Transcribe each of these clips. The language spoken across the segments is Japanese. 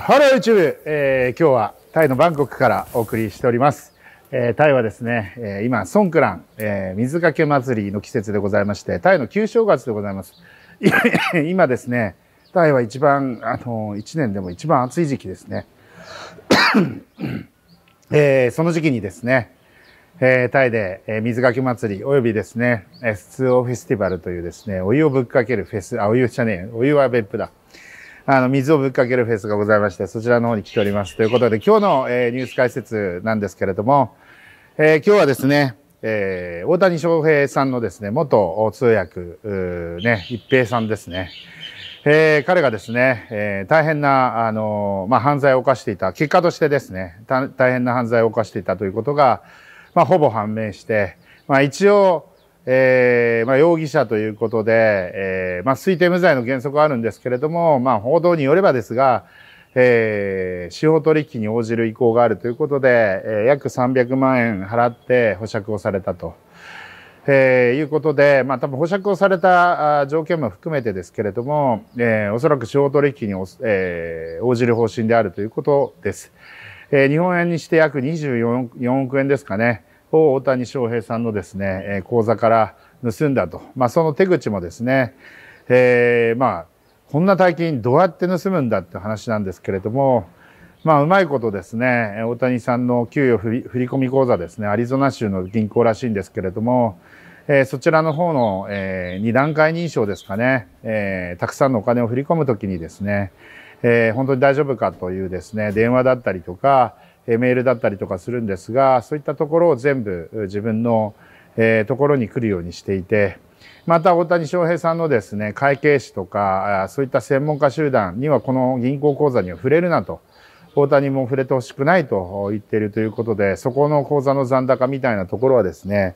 ハロー YouTube、えー、今日はタイのバンコクからお送りしております。えー、タイはですね、えー、今、ソンクラン、えー、水かけ祭りの季節でございまして、タイの旧正月でございます。今ですね、タイは一番、あの、一年でも一番暑い時期ですね。えー、その時期にですね、えー、タイで、えー、水かけ祭り、およびですね、S2O フェスティバルというですね、お湯をぶっかけるフェス、あ、お湯じゃねえ、お湯は別府だ。あの、水をぶっかけるフェスがございまして、そちらの方に来ております。ということで、今日の、えー、ニュース解説なんですけれども、えー、今日はですね、えー、大谷翔平さんのですね、元通訳、ね、一平さんですね。えー、彼がですね、えー、大変な、あのまあ、犯罪を犯していた、結果としてですね、大変な犯罪を犯していたということが、まあ、ほぼ判明して、まあ、一応、えー、まあ、容疑者ということで、えー、まあ、推定無罪の原則はあるんですけれども、まあ、報道によればですが、えー、司法取引に応じる意向があるということで、えー、約300万円払って保釈をされたと。えー、いうことで、まあ、多分保釈をされた条件も含めてですけれども、えー、おそらく司法取引にえー、応じる方針であるということです。えー、日本円にして約24億円ですかね。を大谷翔平さんのですね、口座から盗んだと。まあ、その手口もですね、えー、まあ、こんな大金どうやって盗むんだって話なんですけれども、まあ、うまいことですね、大谷さんの給与振り込み口座ですね、アリゾナ州の銀行らしいんですけれども、えー、そちらの方の、えー、2段階認証ですかね、えー、たくさんのお金を振り込むときにですね、えー、本当に大丈夫かというですね、電話だったりとか、メールだったりとかするんですがそういったところを全部自分のところに来るようにしていてまた大谷翔平さんのですね会計士とかそういった専門家集団にはこの銀行口座には触れるなと大谷も触れてほしくないと言っているということでそこの口座の残高みたいなところはですね、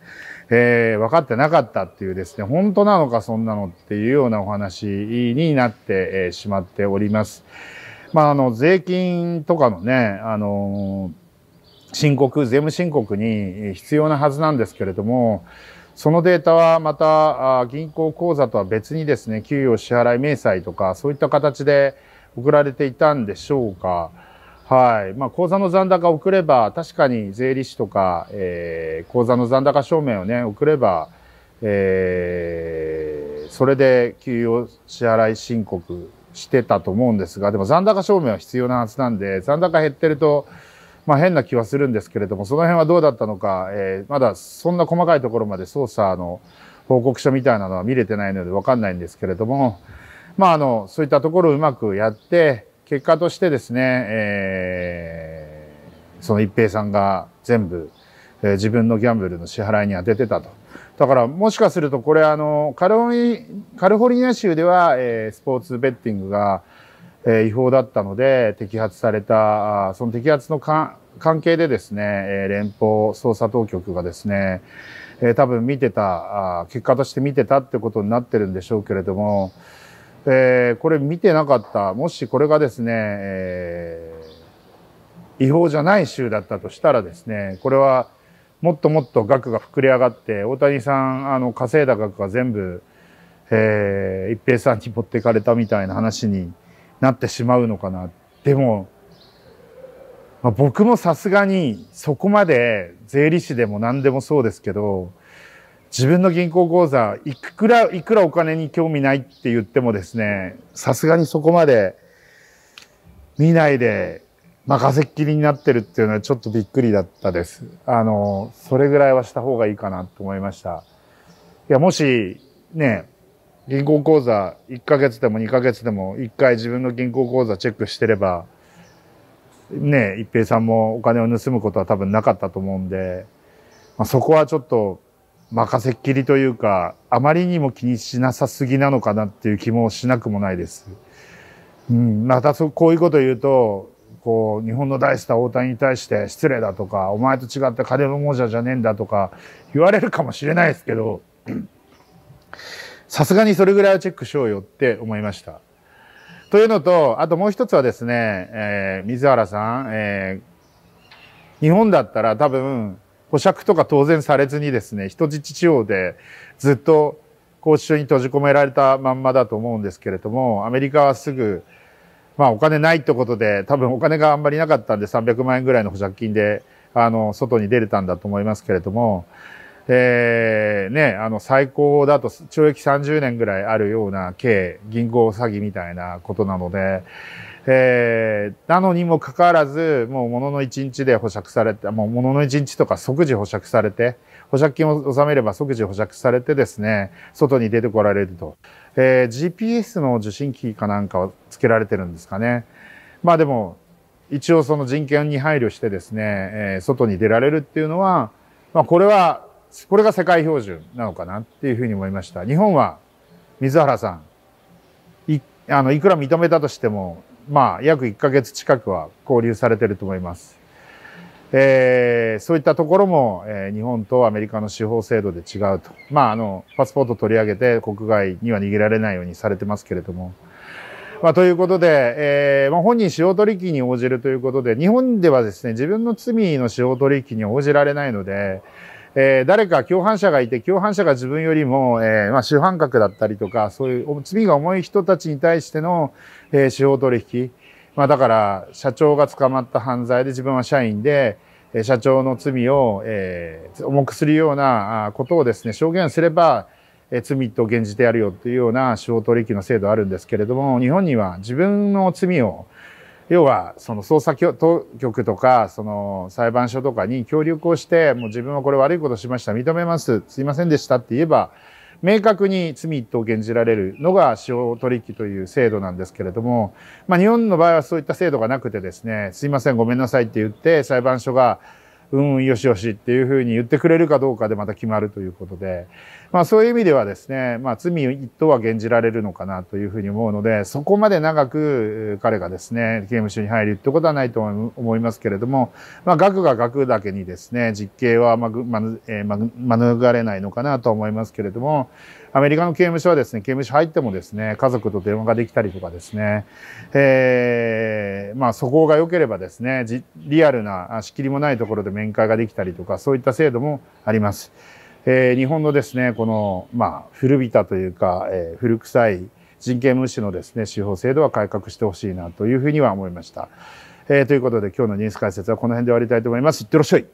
えー、分かってなかったっていうですね本当なのかそんなのっていうようなお話になってしまっております。まあ、あの、税金とかのね、あの、申告、税務申告に必要なはずなんですけれども、そのデータはまた銀行口座とは別にですね、給与支払い明細とか、そういった形で送られていたんでしょうか。はい。まあ、口座の残高を送れば、確かに税理士とか、えー、口座の残高証明をね、送れば、えー、それで給与支払い申告してたと思うんですが、でも残高証明は必要なはずなんで、残高減ってると、まあ変な気はするんですけれども、その辺はどうだったのか、えー、まだそんな細かいところまで捜査の報告書みたいなのは見れてないのでわかんないんですけれども、まああの、そういったところをうまくやって、結果としてですね、えー、その一平さんが全部、え自分のギャンブルの支払いに当ててたと。だからもしかするとこれあのカルフォルニア州では、えスポーツベッティングが、え違法だったので摘発されたその摘発の関係でですね、え連邦捜査当局がですね、え多分見てた結果として見てたってことになってるんでしょうけれども、えこれ見てなかったもしこれがですね、え違法じゃない州だったとしたらですねこれはもっともっと額が膨れ上がって、大谷さん、あの、稼いだ額が全部、えー、一平さんに持っていかれたみたいな話になってしまうのかな。でも、まあ、僕もさすがにそこまで税理士でも何でもそうですけど、自分の銀行口座、いくら、いくらお金に興味ないって言ってもですね、さすがにそこまで見ないで任せっきりになってるっていうのはちょっとびっくりだったです。あの、それぐらいはした方がいいかなと思いました。いや、もし、ね、銀行口座1ヶ月でも2ヶ月でも1回自分の銀行口座チェックしてれば、ね、一平さんもお金を盗むことは多分なかったと思うんで、まあ、そこはちょっと任せっきりというか、あまりにも気にしなさすぎなのかなっていう気もしなくもないです。うん、またそこういうこと言うと、こう、日本の大スター大谷に対して失礼だとか、お前と違って金の亡者じゃねえんだとか言われるかもしれないですけど、さすがにそれぐらいはチェックしようよって思いました。というのと、あともう一つはですね、えー、水原さん、えー、日本だったら多分、保釈とか当然されずにですね、人質地方でずっと拘置所に閉じ込められたまんまだと思うんですけれども、アメリカはすぐ、まあお金ないってことで、多分お金があんまりなかったんで300万円ぐらいの保釈金で、あの、外に出れたんだと思いますけれども、えー、ね、あの、最高だと懲役30年ぐらいあるような刑、銀行詐欺みたいなことなので、えー、なのにもかかわらず、もうものの日で保釈されて、もうものの日とか即時保釈されて、保釈金を納めれば即時保釈されてですね、外に出てこられると。えー、GPS の受信機かなんかをつけられてるんですかね。まあでも、一応その人権に配慮してですね、えー、外に出られるっていうのは、まあこれは、これが世界標準なのかなっていうふうに思いました。日本は、水原さん、あのいくら認めたとしても、まあ、約1ヶ月近くは交流されてると思います。えー、そういったところも、えー、日本とアメリカの司法制度で違うと。まあ、あの、パスポート取り上げて国外には逃げられないようにされてますけれども。まあ、ということで、えー、まあ、本人司法取引に応じるということで、日本ではですね、自分の罪の司法取引に応じられないので、えー、誰か共犯者がいて、共犯者が自分よりも、えー、まあ、主犯格だったりとか、そういう罪が重い人たちに対しての、えー、司法取引。まあ、だから、社長が捕まった犯罪で自分は社員で、社長の罪を、えー、重くするようなことをですね、証言すれば、え罪と現じてやるよというような司法取引の制度あるんですけれども、日本には自分の罪を要はその捜査当局とかその裁判所とかに協力をしてもう自分はこれ悪いことしました認めますすいませんでしたって言えば明確に罪一等を減じられるのが司法取引という制度なんですけれども、まあ、日本の場合はそういった制度がなくてですねすいませんごめんなさいって言って裁判所がうん、よしよしっていうふうに言ってくれるかどうかでまた決まるということで、まあ、そういう意味ではですね、まあ、罪一等は現じられるのかなというふうに思うので、そこまで長く彼がですね、刑務所に入るってことはないと思いますけれども、まあ、額が額だけにですね、実刑はまぐ、まぬ、えま、免れないのかなと思いますけれども、アメリカの刑務所はですね、刑務所入ってもですね、家族と電話ができたりとかですね、えー、まあ、素行が良ければですね、リアルな仕切りもないところで面会ができたりとか、そういった制度もあります。えー、日本のですね、この、まあ、古びたというか、えー、古臭い人権無視のですね、司法制度は改革してほしいなというふうには思いました。えー、ということで今日のニュース解説はこの辺で終わりたいと思います。いってらっしゃい。